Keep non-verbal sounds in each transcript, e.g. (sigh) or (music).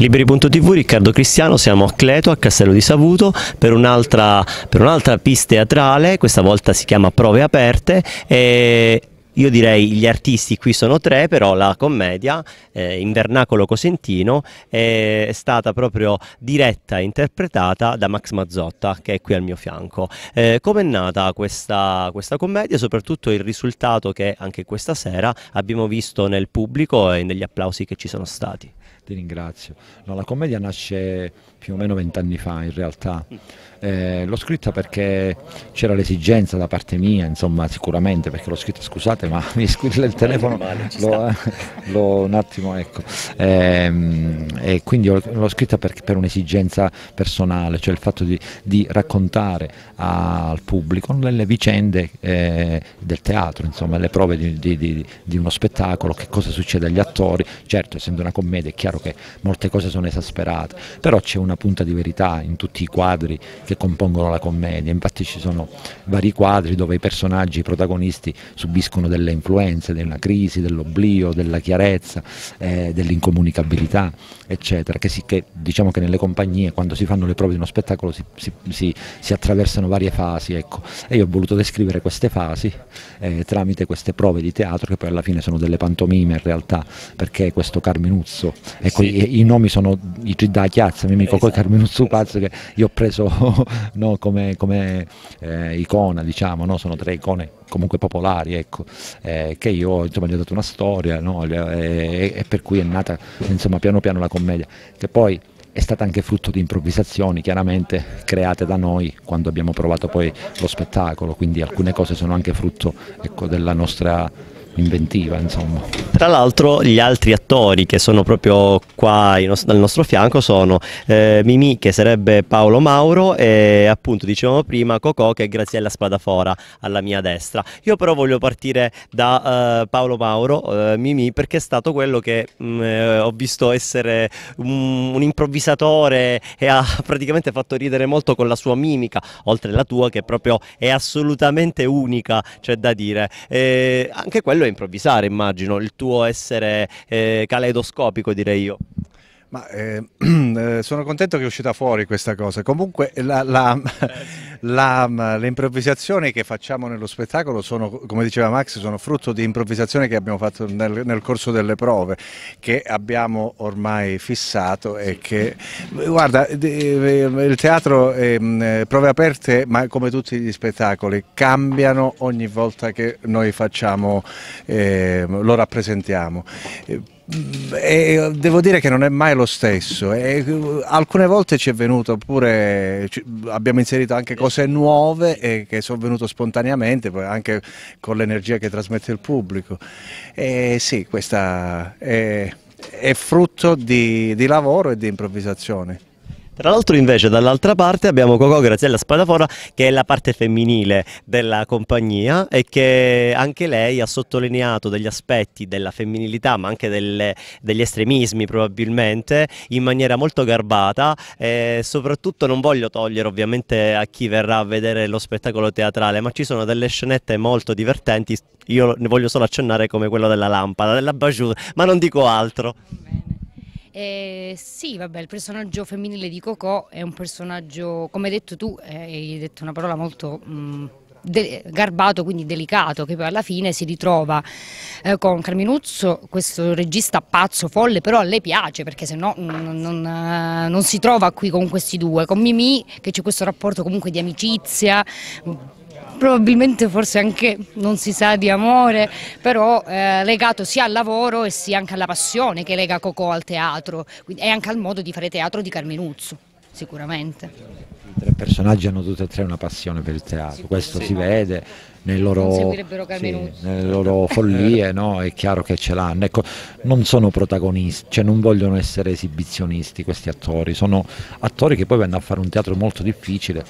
Liberi.tv, Riccardo Cristiano, siamo a Cleto, a Castello di Savuto, per un'altra, un pista teatrale, questa volta si chiama Prove Aperte. E io direi gli artisti qui sono tre, però la commedia eh, in vernacolo cosentino è stata proprio diretta e interpretata da Max Mazzotta che è qui al mio fianco. Eh, Come è nata questa, questa commedia e soprattutto il risultato che anche questa sera abbiamo visto nel pubblico e negli applausi che ci sono stati? Ti ringrazio. No, la commedia nasce più o meno vent'anni fa in realtà. Eh, l'ho scritta perché c'era l'esigenza da parte mia, insomma sicuramente perché l'ho scritta, scusate ma (laughs) mi squilla il telefono, l'ho, l'ho (laughs) un attimo ecco, eh, e quindi l'ho scritta per, per, un'esigenza personale, cioè il fatto di, di raccontare al pubblico le vicende eh, del teatro, insomma le prove di, di, di uno spettacolo, che cosa succede agli attori, certo essendo una commedia è chiaro che molte cose sono esasperate, però c'è un una punta di verità in tutti i quadri che compongono la commedia, infatti ci sono vari quadri dove i personaggi, i protagonisti subiscono delle influenze, della crisi, dell'oblio, della chiarezza, eh, dell'incomunicabilità, eccetera, che, si, che, diciamo che nelle compagnie quando si fanno le prove di uno spettacolo si, si, si attraversano varie fasi, ecco. e io ho voluto descrivere queste fasi eh, tramite queste prove di teatro che poi alla fine sono delle pantomime in realtà, perché questo Carminuzzo, ecco, sì. i, i, nomi sono i Gidda Chiazza, Mimico esatto poi Carmen Uzzupaz che io ho preso (laughs) no, come, come eh, icona, diciamo, no? sono tre icone comunque popolari, ecco, eh, che io insomma, gli ho dato una storia no? Eh, e, e, per cui è nata insomma, piano piano la commedia, che poi è stata anche frutto di improvvisazioni chiaramente create da noi quando abbiamo provato poi lo spettacolo, quindi alcune cose sono anche frutto ecco, della nostra inventiva insomma. Tra l'altro gli altri attori che sono proprio qua dal nostro fianco sono eh, Mimì che sarebbe Paolo Mauro e appunto dicevamo prima Coco che è Graziella Spadafora alla mia destra. Io però voglio partire da eh, Paolo Mauro, eh, Mimì perché è stato quello che mh, mm, eh, ho visto essere un, un improvvisatore e ha (laughs) praticamente fatto ridere molto con la sua mimica, oltre alla tua che proprio è assolutamente unica, c'è da dire. E anche quello è improvvisare, immagino, il tuo essere eh, caleidoscopico, direi io. Ma ehm, (clears throat) eh, sono contento che è uscita fuori questa cosa. Comunque la, la, eh, (laughs) la, le improvvisazioni che facciamo nello spettacolo sono, come diceva Max, sono frutto di improvvisazioni che abbiamo fatto nel, nel corso delle prove, che abbiamo ormai fissato e che... Guarda, eh, il teatro, ehm, eh, prove aperte, ma come tutti gli spettacoli, cambiano ogni volta che noi facciamo, eh, lo rappresentiamo eh, e eh, devo dire che non è mai lo stesso. E eh, alcune volte ci è venuto pure, abbiamo inserito anche cose nuove e eh, che sono venute spontaneamente, anche con l'energia che trasmette il pubblico. E sì, questa è, è frutto di, di lavoro e di improvvisazione. Tra l'altro invece dall'altra parte abbiamo Coco Graziella Spadafora che è la parte femminile della compagnia e che anche lei ha sottolineato degli aspetti della femminilità ma anche delle, degli estremismi probabilmente in maniera molto garbata e soprattutto non voglio togliere ovviamente a chi verrà a vedere lo spettacolo teatrale ma ci sono delle scenette molto divertenti, io ne voglio solo accennare come quella della lampada, della bajou, ma non dico altro. Eh, sì, vabbè, il personaggio femminile di Cocò è un personaggio, come hai detto tu, eh, hai detto una parola molto... Mh, mm, garbato, quindi delicato, che poi alla fine si ritrova eh, con Carminuzzo, questo regista pazzo, folle, però a lei piace perché se no non, eh, non si trova qui con questi due, con Mimì che c'è questo rapporto comunque di amicizia, probabilmente forse anche non si sa di amore, però eh, legato sia al lavoro e sia anche alla passione che lega Cocò al teatro e anche al modo di fare teatro di Carminuzzo, sicuramente. I tre personaggi hanno tutte e tre una passione per il teatro, questo sì, si no? vede nel loro, sì, nelle loro follie, no? è chiaro che ce l'hanno. Ecco, non sono protagonisti, cioè non vogliono essere esibizionisti questi attori, sono attori che poi vanno a fare un teatro molto difficile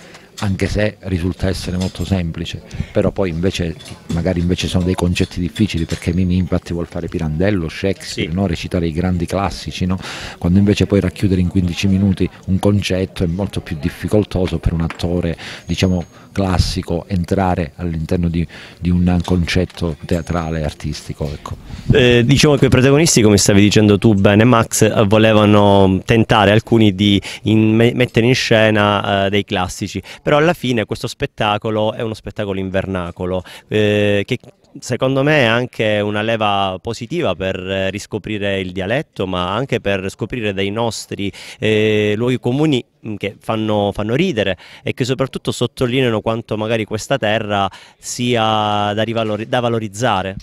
anche se risulta essere molto semplice, però poi invece magari invece sono dei concetti difficili perché Mimi infatti vuol fare Pirandello, Shakespeare, sì. no? recitare i grandi classici, no? quando invece puoi racchiudere in 15 minuti un concetto è molto più difficoltoso per un attore diciamo classico entrare all'interno di, di un concetto teatrale artistico. Ecco. Eh, diciamo che i protagonisti, come stavi dicendo tu bene Max, volevano tentare alcuni di in, mettere in scena eh, dei classici. Però però alla fine questo spettacolo è uno spettacolo invernacolo eh, che secondo me è anche una leva positiva per eh, riscoprire il dialetto, ma anche per scoprire dei nostri eh, luoghi comuni mm, che fanno, fanno, ridere e che soprattutto sottolineano quanto magari questa terra sia da, rivalori- da valorizzare.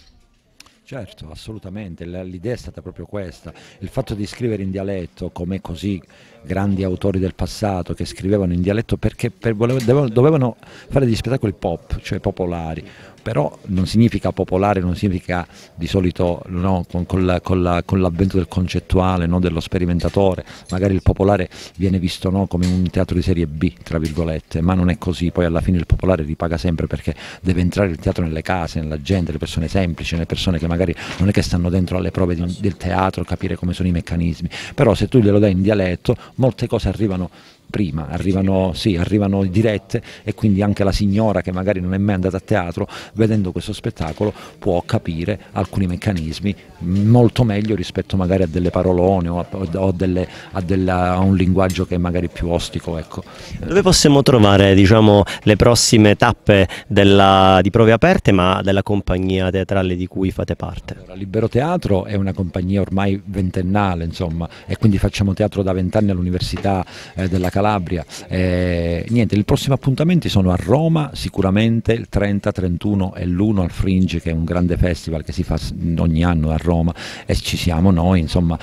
Certo, assolutamente, l'idea è stata proprio questa, il fatto di scrivere in dialetto come così grandi autori del passato che scrivevano in dialetto perché per, volevano, dovevano fare degli spettacoli pop, cioè popolari, però non significa popolare, non significa di solito no, con, con, la, con, la, con, l'avvento del concettuale, no, dello sperimentatore, magari il popolare viene visto no, come un teatro di serie B, tra virgolette, ma non è così, poi alla fine il popolare ripaga sempre perché deve entrare il teatro nelle case, nella gente, le persone semplici, le persone che magari non è che stanno dentro alle prove di, del teatro, capire come sono i meccanismi, però se tu glielo dai in dialetto molte cose arrivano prima, arrivano, sì, arrivano dirette e quindi anche la signora che magari non è mai andata a teatro, vedendo questo spettacolo può capire alcuni meccanismi molto meglio rispetto magari a delle parolone o, a, o delle, a, della, a, un linguaggio che è magari più ostico. Ecco. Dove possiamo trovare diciamo, le prossime tappe della, di prove aperte ma della compagnia teatrale di cui fate parte? Allora, Libero Teatro è una compagnia ormai ventennale insomma, e quindi facciamo teatro da vent'anni all'Università eh, della Cattolica Calabria. Eh, niente, i prossimi appuntamenti sono a Roma sicuramente il 30, 31 e l'1 al Fringe che è un grande festival che si fa ogni anno a Roma e ci siamo noi insomma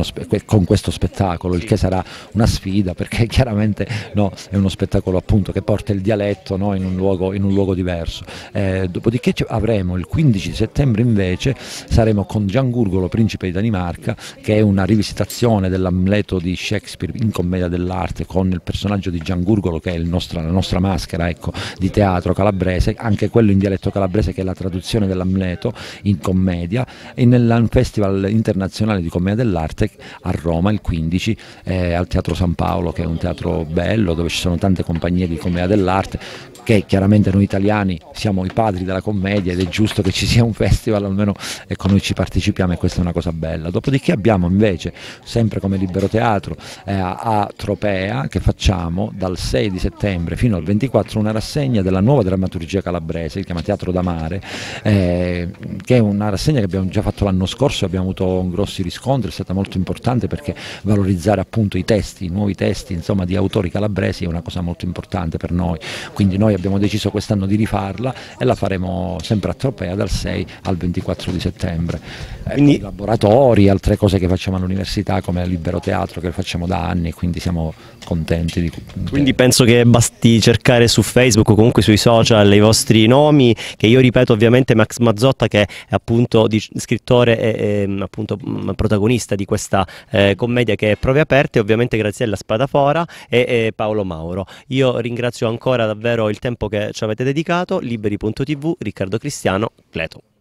spe- con questo spettacolo, il che sarà una sfida perché (laughs) chiaramente no, è uno spettacolo appunto che porta il dialetto no, in, un luogo, in, un luogo, diverso. Eh, dopodiché avremo il 15 settembre invece saremo con Gian Gurgolo, principe di Danimarca, che è una rivisitazione dell'Amleto di Shakespeare in commedia dell'arte parte con il personaggio di Giangurgolo che è nostro, la nostra maschera ecco, di teatro calabrese, anche quello in dialetto calabrese che è la traduzione dell'Amleto in commedia e nel Festival internazionale di commedia dell'arte a Roma il 15 eh, al Teatro San Paolo che è un teatro bello dove ci sono tante compagnie di commedia dell'arte che chiaramente noi italiani siamo i padri della commedia ed è giusto che ci sia un festival, almeno ecco, noi ci partecipiamo e questa è una cosa bella. Dopodiché abbiamo invece, sempre come Libero Teatro, eh, a Tropea che facciamo dal 6 di settembre fino al 24 una rassegna della nuova drammaturgia calabrese, si chiama Teatro da Mare, eh, che è una rassegna che abbiamo già fatto l'anno scorso, abbiamo avuto grossi riscontri, è stata molto importante perché valorizzare appunto i testi, i nuovi testi insomma, di autori calabresi è una cosa molto importante per noi. Quindi noi noi abbiamo deciso quest'anno di rifarla e la faremo sempre a Tropea dal 6 al 24 di settembre. Eh, quindi... Laboratori, altre cose che facciamo all'università come libero teatro che lo facciamo da anni, quindi siamo contenti. Di... Quindi penso che basti cercare su Facebook o comunque sui social i vostri nomi, che io ripeto ovviamente Max Mazzotta che è appunto scrittore e, e appunto, mm, protagonista di questa eh, commedia che è Prove Aperte, ovviamente Graziella Spadafora e, e Paolo Mauro. Io ringrazio ancora davvero il tempo che ci avete dedicato. Liberi.tv, Riccardo Cristiano, Cleto.